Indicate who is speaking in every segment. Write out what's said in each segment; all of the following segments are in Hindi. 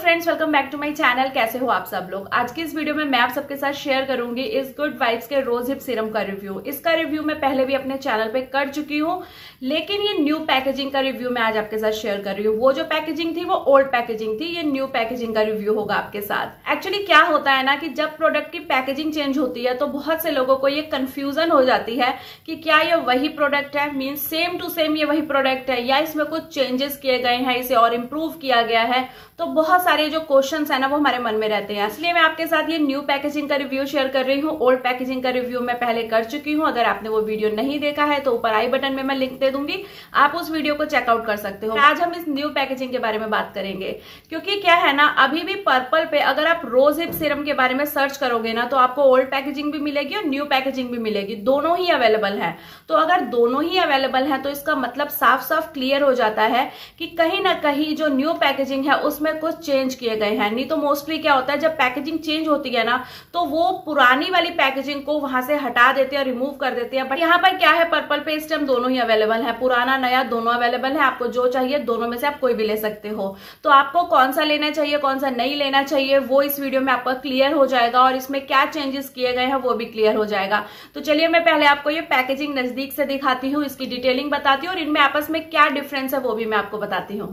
Speaker 1: friends welcome back to my channel कैसे हो आप सब लोग आज की इस वीडियो में मैं आप सबके साथ शेयर करूंगी इस गुड वाइब्स के रोज हिप सीरम का रिव्यू इसका रिव्यू मैं पहले भी अपने चैनल पे कर चुकी हूँ लेकिन ये न्यू पैकेजिंग का रिव्यू मैं आज आपके साथ शेयर कर रही हूँ वो जो पैकेजिंग थी वो ओल्ड पैकेजिंग थी ये न्यू पैकेजिंग का रिव्यू होगा आपके साथ एक्चुअली क्या होता है ना कि जब प्रोडक्ट की पैकेजिंग चेंज होती है तो बहुत से लोगों को ये कन्फ्यूजन हो जाती है कि क्या ये वही प्रोडक्ट है मीन सेम टू सेम ये वही प्रोडक्ट है या इसमें कुछ चेंजेस किए गए हैं इसे और इम्प्रूव किया गया है तो बहुत सारे जो क्वेश्चन है ना वो हमारे मन में रहते हैं इसलिए मैं आपके साथ ये न्यू पैकेजिंग का रिव्यू शेयर कर रही हूँ ओल्ड पैकेजिंग का रिव्यू मैं पहले कर चुकी हूँ अगर आपने वो वीडियो नहीं देखा है तो ऊपर आई बटन में मैं लिंक दे दूंगी आप उस वीडियो को चेकआउट कर सकते हो आज हम इस न्यू पैकेजिंग के बारे में बात करेंगे क्योंकि क्या है ना अभी भी पर्पल पे अगर आप रोज हिप सिरम के बारे में सर्च करोगे ना तो आपको ओल्ड पैकेजिंग भी मिलेगी और न्यू पैकेजिंग भी मिलेगी दोनों ही अवेलेबल है तो अगर दोनों ही अवेलेबल है तो इसका मतलब साफ साफ क्लियर हो जाता है कि कहीं ना कहीं जो न्यू पैकेजिंग है उसमें कुछ चेंज किए गए हैं नहीं तो मोस्टली क्या होता है जब पैकेजिंग चेंज होती है ना तो वो पुरानी वाली पैकेजिंग को वहां से हटा देते हैं रिमूव कर देते हैं बट यहाँ पर क्या है पर्पल पे इस टाइम दोनों ही अवेलेबल है पुराना नया दोनों अवेलेबल है आपको जो चाहिए दोनों में से आप कोई भी ले सकते हो तो आपको कौन सा लेना चाहिए कौन सा नहीं लेना चाहिए वो इस वीडियो में आपका क्लियर हो जाएगा और इसमें क्या चेंजेस किए गए हैं वो भी क्लियर हो जाएगा तो चलिए मैं पहले आपको ये पैकेजिंग नजदीक से दिखाती हूँ इसकी डिटेलिंग बताती हूँ और इनमें आपस में क्या डिफरेंस है वो भी मैं आपको बताती हूँ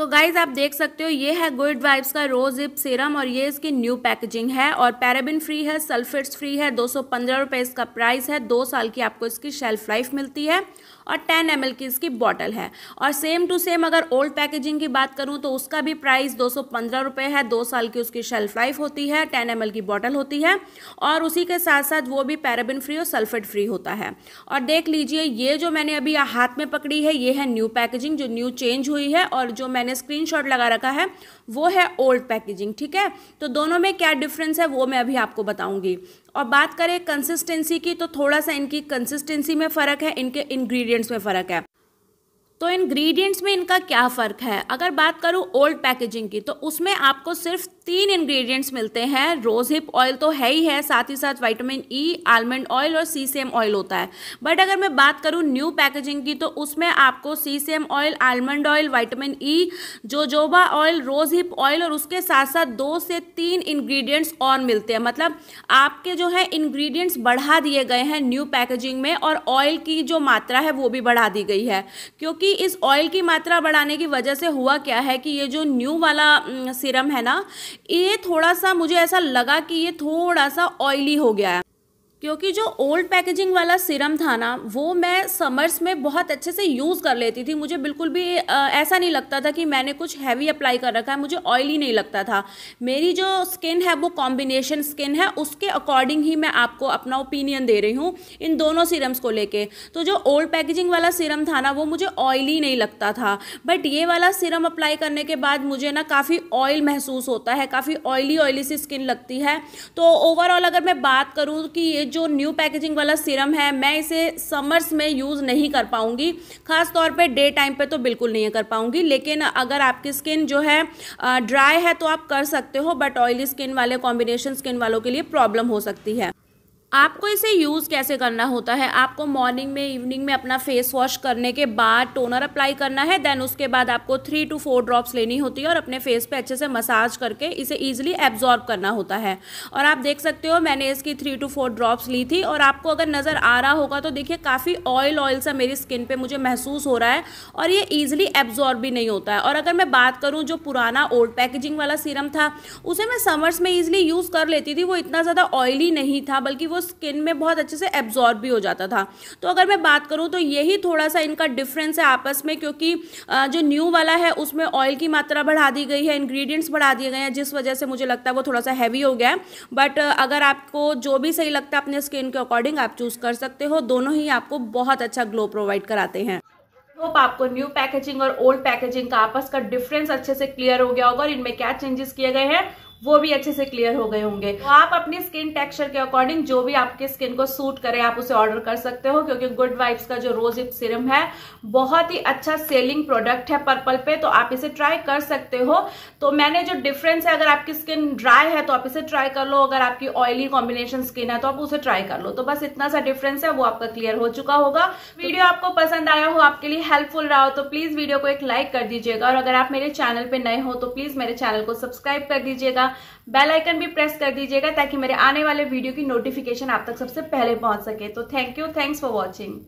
Speaker 1: तो गाइज आप देख सकते हो ये है गुड वाइब्स का रोज इप सीरम और ये इसकी न्यू पैकेजिंग है और पैराबिन फ्री है सल्फेट्स फ्री है दो सौ इसका प्राइस है दो साल की आपको इसकी शेल्फ लाइफ मिलती है और 10 एम की इसकी बॉटल है और सेम टू सेम अगर ओल्ड पैकेजिंग की बात करूँ तो उसका भी प्राइस दो सौ है दो साल की उसकी शेल्फ लाइफ होती है टेन एम की बॉटल होती है और उसी के साथ साथ वो भी पैराबिन फ्री और सल्फेट फ्री होता है और देख लीजिए ये जो मैंने अभी हाथ में पकड़ी है ये है न्यू पैकेजिंग जो न्यू चेंज हुई है और जो मैंने मैंने स्क्रीनशॉट लगा रखा है वो है ओल्ड पैकेजिंग ठीक है तो दोनों में क्या डिफरेंस है वो मैं अभी आपको बताऊंगी और बात करें कंसिस्टेंसी की तो थोड़ा सा इनकी कंसिस्टेंसी में फ़र्क है इनके इंग्रेडिएंट्स में फ़र्क है तो इंग्रेडिएंट्स में इनका क्या फ़र्क है अगर बात करूँ ओल्ड पैकेजिंग की तो उसमें आपको सिर्फ तीन इंग्रेडिएंट्स मिलते हैं रोज़ हिप ऑयल तो है ही है साथ ही साथ विटामिन ई आलमंड ऑयल और सी सेम ऑयल होता है बट अगर मैं बात करूँ न्यू पैकेजिंग की तो उसमें आपको sesame oil almond oil vitamin E jojoba oil rose hip oil और उसके साथ साथ दो से तीन इन्ग्रीडियंट्स और मिलते हैं मतलब आपके जो है इन्ग्रीडियंट्स बढ़ा दिए गए हैं न्यू पैकेजिंग में और ऑयल की जो मात्रा है वो भी बढ़ा दी गई है क्योंकि इस ऑयल की मात्रा बढ़ाने की वजह से हुआ क्या है कि ये जो न्यू वाला सीरम mm, है ना ये थोड़ा सा मुझे ऐसा लगा कि ये थोड़ा सा ऑयली हो गया है क्योंकि जो ओल्ड पैकेजिंग वाला सिरम था ना वो मैं समर्स में बहुत अच्छे से यूज़ कर लेती थी मुझे बिल्कुल भी ऐसा नहीं लगता था कि मैंने कुछ हैवी अप्लाई कर रखा है मुझे ऑयली नहीं लगता था मेरी जो स्किन है वो कॉम्बिनेशन स्किन है उसके अकॉर्डिंग ही मैं आपको अपना ओपिनियन दे रही हूँ इन दोनों सीरम्स को लेके तो जो ओल्ड पैकेजिंग वाला सिरम था ना वो मुझे ऑयली नहीं लगता था बट ये वाला सिरम अप्लाई करने के बाद मुझे ना काफ़ी ऑयल महसूस होता है काफ़ी ऑयली ऑयली सी स्किन लगती है तो ओवरऑल अगर मैं बात करूँ कि ये जो न्यू पैकेजिंग वाला सीरम है मैं इसे समर्स में यूज़ नहीं कर पाऊँगी ख़ास तौर पे डे टाइम पे तो बिल्कुल नहीं कर पाऊँगी लेकिन अगर आपकी स्किन जो है ड्राई है तो आप कर सकते हो बट ऑयली स्किन वाले कॉम्बिनेशन स्किन वालों के लिए प्रॉब्लम हो सकती है आपको इसे यूज़ कैसे करना होता है आपको मॉर्निंग में इवनिंग में अपना फेस वॉश करने के बाद टोनर अप्लाई करना है देन उसके बाद आपको थ्री टू फोर ड्रॉप्स लेनी होती है और अपने फेस पे अच्छे से मसाज करके इसे ईजिली एब्जॉर्ब करना होता है और आप देख सकते हो मैंने इसकी थ्री टू फोर ड्रॉप्स ली थी और आपको अगर नज़र आ रहा होगा तो देखिए काफ़ी ऑयल ऑयल सा मेरी स्किन पर मुझे महसूस हो रहा है और ये ईजिली एब्जॉर्ब भी नहीं होता है और अगर मैं बात करूँ जो पुराना ओल्ड पैकेजिंग वाला सीरम था उसे मैं समर्स में ईजिली यूज़ कर लेती थी वो इतना ज़्यादा ऑयली नहीं था बल्कि वो स्किन में बहुत अच्छे से एब्जॉर्ब भी हो जाता था तो अगर मैं बात करूँ तो यही थोड़ा सा इनका डिफरेंस है आपस में क्योंकि जो न्यू वाला है उसमें ऑयल की मात्रा बढ़ा दी गई है इंग्रेडिएंट्स बढ़ा दिए गए हैं जिस वजह से मुझे लगता है वो थोड़ा सा हैवी हो गया है बट अगर आपको जो भी सही लगता है अपने स्किन के अकॉर्डिंग आप चूज़ कर सकते हो दोनों ही आपको बहुत अच्छा ग्लो प्रोवाइड कराते हैं होप आपको न्यू पैकेजिंग और ओल्ड पैकेजिंग का आपस का डिफरेंस अच्छे से क्लियर हो गया होगा और इनमें क्या चेंजेस किए गए हैं वो भी अच्छे से क्लियर हो गए होंगे तो आप अपने स्किन टेक्सचर के अकॉर्डिंग जो भी आपके स्किन को सूट करे आप उसे ऑर्डर कर सकते हो क्योंकि गुड वाइब्स का जो रोज इप सिरम है बहुत ही अच्छा सेलिंग प्रोडक्ट है पर्पल पे तो आप इसे ट्राई कर सकते हो तो मैंने जो डिफरेंस है अगर आपकी स्किन ड्राई है तो आप इसे ट्राई कर लो अगर आपकी ऑयली कॉम्बिनेशन स्किन है तो आप उसे ट्राई कर लो तो बस इतना सा डिफरेंस है वो आपका क्लियर हो चुका होगा वीडियो आपको पसंद आया हो आपके लिए हेल्पफुल रहा हो तो प्लीज वीडियो को एक लाइक कर दीजिएगा और अगर आप मेरे चैनल पर नए हो तो प्लीज मेरे चैनल को सब्सक्राइब कर दीजिएगा दीजिएगा बेल आइकन भी प्रेस कर दीजिएगा ताकि मेरे आने वाले वीडियो की नोटिफिकेशन आप तक सबसे पहले पहुंच सके तो thank you thanks for watching